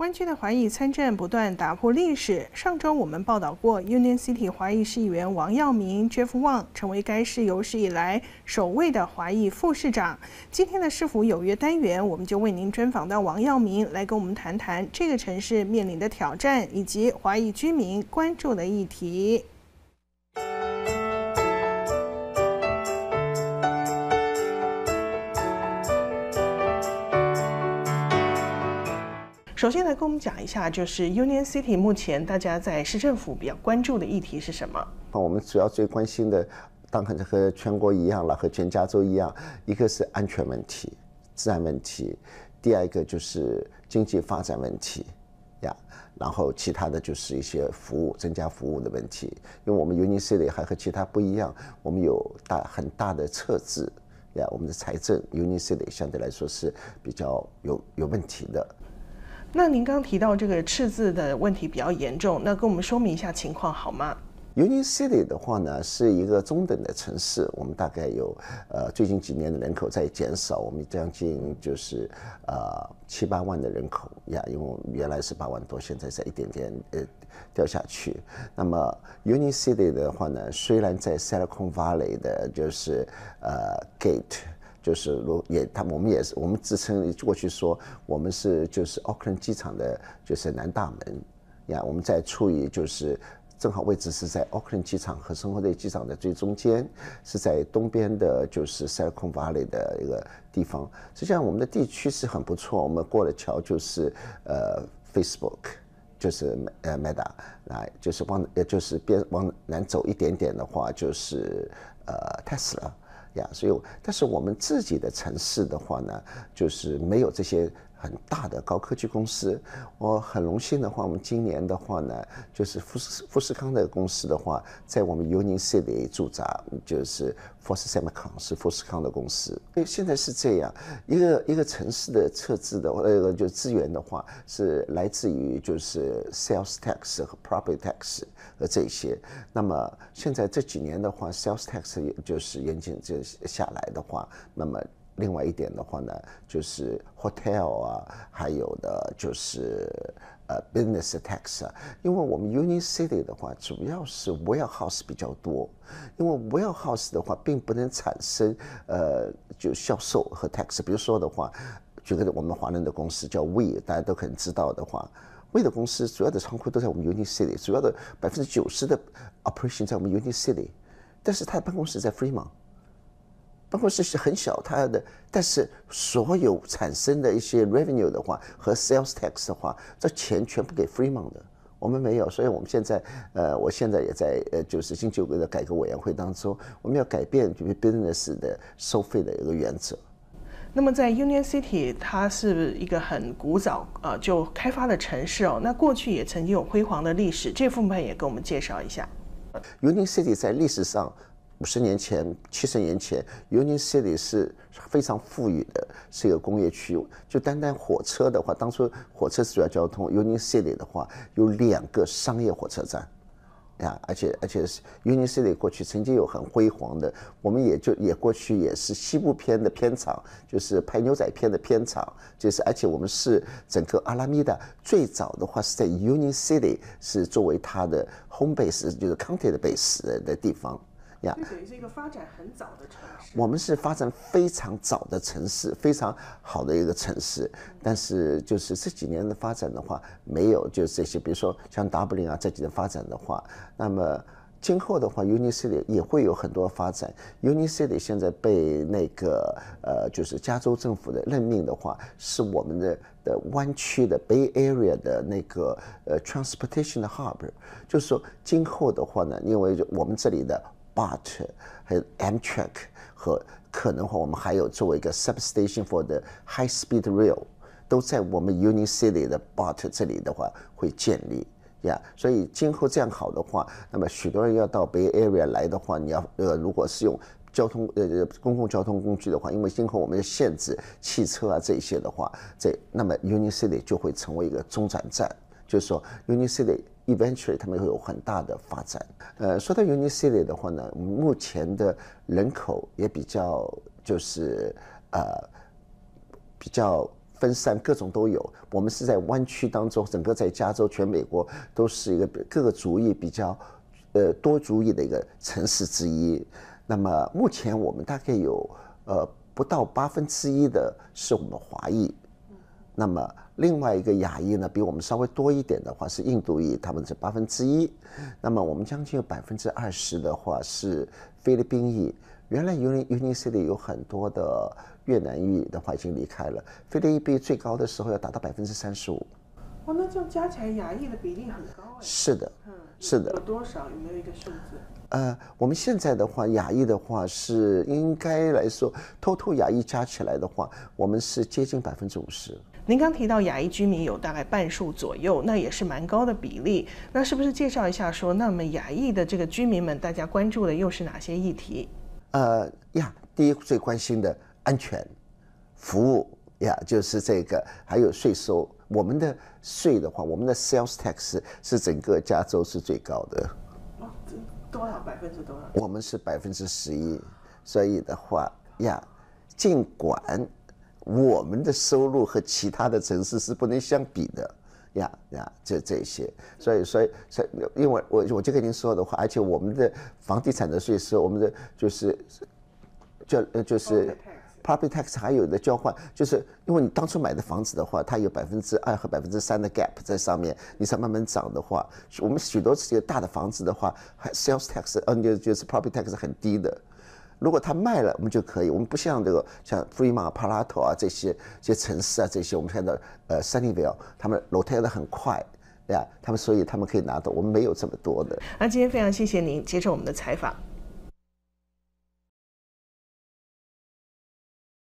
湾区的华裔参政不断打破历史。上周我们报道过，Union City 华裔市议员王耀明 （Jeff Wang） 成为该市有史以来首位的华裔副市长。今天的市府有约单元，我们就为您专访到王耀明，来跟我们谈谈这个城市面临的挑战，以及华裔居民关注的议题。首先来跟我们讲一下，就是 Union City 目前大家在市政府比较关注的议题是什么？那我们主要最关心的，当然和全国一样了，和全加州一样，一个是安全问题、治安问题；第二个就是经济发展问题，呀，然后其他的就是一些服务、增加服务的问题。因为我们 u n i City 还和其他不一样，我们有大很大的赤字，呀，我们的财政 u n i City 相对来说是比较有有问题的。那您刚提到这个赤字的问题比较严重，那跟我们说明一下情况好吗？Union City 的话呢，是一个中等的城市，我们大概有呃最近几年的人口在减少，我们将近就是呃七八万的人口呀，因为原来是八万多，现在在一点点呃掉下去。那么 Union City 的话呢，虽然在 Silicon Valley 的就是呃 Gate。就是如也，他我们也是，我们自称过去说我们是就是奥克兰机场的就是南大门，呀。我们在处于就是正好位置是在奥克兰机场和圣何塞机场的最中间，是在东边的就是塞 i l i c 的一个地方，实际上我们的地区是很不错，我们过了桥就是呃 Facebook，就是呃 Meta，来就是往呃就是边往南走一点点的话就是呃 Tesla。呀，所以，但是我们自己的城市的话呢，就是没有这些。很大的高科技公司，我很荣幸的话，我们今年的话呢，就是富士富士康的公司的话，在我们 Union City 驻扎，就是 f o r s e m i c o n 是富士康的公司。为现在是这样一个一个城市的撤资的呃，就资源的话是来自于就是 sales tax 和 property tax 呃这些。那么现在这几年的话，sales tax 就是严谨这下来的话，那么。另外一点的话呢，就是 hotel 啊，还有的就是呃 business tax，因为我们 Union City 的话，主要是 warehouse 比较多，因为 warehouse 的话并不能产生呃就销售和 tax。比如说的话，举个我们华能的公司叫 We，大家都可能知道的话，We 的公司主要的仓库都在我们 Union City，主要的百分之九十的 operation 在我们 Union City，但是他的办公室在 f r e m o n t 包括是是很小它的，但是所有产生的一些 revenue 的话和 sales tax 的话，这钱全部给 Freeman 的，我们没有，所以我们现在呃，我现在也在呃，就是星旧轨的改革委员会当中，我们要改变就是 business 的收费的一个原则。那么在 Union City，它是一个很古早呃就开发的城市哦，那过去也曾经有辉煌的历史，这副牌也给我们介绍一下。Union City 在历史上。五十年前、七十年前，Union City 是非常富裕的，是一个工业区。就单单火车的话，当初火车是主要交通，Union City 的话有两个商业火车站，啊，而且而且 Union City 过去曾经有很辉煌的，我们也就也过去也是西部片的片场，就是拍牛仔片的片场，就是而且我们是整个阿拉米达最早的话是在 Union City 是作为它的 home base，就是 county 的 base 的地方。呀，等于是一个发展很早的城市。我们是发展非常早的城市，非常好的一个城市。但是就是这几年的发展的话，没有就是这些，比如说像 W 啊这几个发展的话，那么今后的话 u n i c i t y 也会有很多发展。u n i c i t y 现在被那个呃，就是加州政府的任命的话，是我们的的湾区的 Bay Area 的那个呃 Transportation Hub，就是说今后的话呢，因为我们这里的。BART 有 Amtrak 和可能话，我们还有作为一个 substation for the high-speed rail，都在我们 Union City 的 BART 这里的话会建立呀。所以今后这样好的话，那么许多人要到 Bay Area 来的话，你要呃如果是用交通呃公共交通工具的话，因为今后我们要限制汽车啊这些的话，这那么 Union City 就会成为一个中转站。就是说，Unicity eventually 他们会有很大的发展。呃，说到 Unicity 的话呢，目前的人口也比较，就是呃比较分散，各种都有。我们是在湾区当中，整个在加州全美国都是一个各个族裔比较呃多族裔的一个城市之一。那么目前我们大概有呃不到八分之一的是我们华裔。那么另外一个亚裔呢，比我们稍微多一点的话是印度裔，他们是八分之一。那么我们将近有百分之二十的话是菲律宾裔。原来 Uni u n i s i t y 有很多的越南裔的话已经离开了，菲律宾最高的时候要达到百分之三十五。哦，那这样加起来亚裔的比例很高。是的，嗯，是的。有多少？有没有一个数字？呃，我们现在的话，亚裔的话是应该来说，偷偷亚裔加起来的话，我们是接近百分之五十。您刚提到亚裔居民有大概半数左右，那也是蛮高的比例。那是不是介绍一下，说那么亚裔的这个居民们，大家关注的又是哪些议题？呃呀，第一最关心的安全服务呀，就是这个，还有税收。我们的税的话，我们的 sales tax 是整个加州是最高的。多少？百分之多少？我们是百分之十一，所以的话呀，尽管。我们的收入和其他的城市是不能相比的呀呀，这这些，所以所以所以，因为我我就跟您说的话，而且我们的房地产的税收，我们的就是呃就是 property tax 还有的交换，就是因为你当初买的房子的话，它有百分之二和百分之三的 gap 在上面，你才慢慢涨的话，我们许多这些大的房子的话，还 sales tax 嗯就就是 property tax 很低的。如果他卖了，我们就可以。我们不像这个像 Free Ma、Palato 啊这些，这些城市啊这些，我们看到呃 s u n n y v i l l e 他们楼推的很快，对吧？他们所以他们可以拿到，我们没有这么多的。那今天非常谢谢您接受我们的采访。